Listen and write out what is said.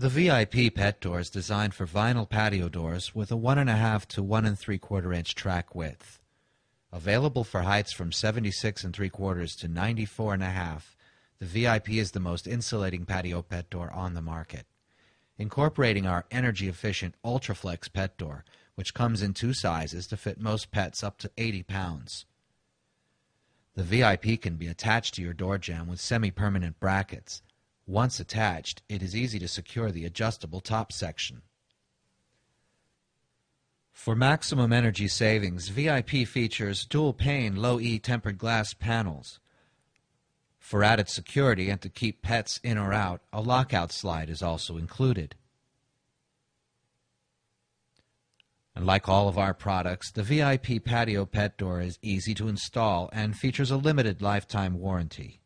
The VIP pet door is designed for vinyl patio doors with a 1.5 to 1 and 3 quarter inch track width. Available for heights from 76 and 3 quarters to 94 and a half, the VIP is the most insulating patio pet door on the market. Incorporating our energy efficient UltraFlex pet door, which comes in two sizes to fit most pets up to 80 pounds. The VIP can be attached to your door jamb with semi permanent brackets once attached, it is easy to secure the adjustable top section. For maximum energy savings, VIP features dual pane low E tempered glass panels. For added security and to keep pets in or out, a lockout slide is also included. And like all of our products, the VIP patio pet door is easy to install and features a limited lifetime warranty.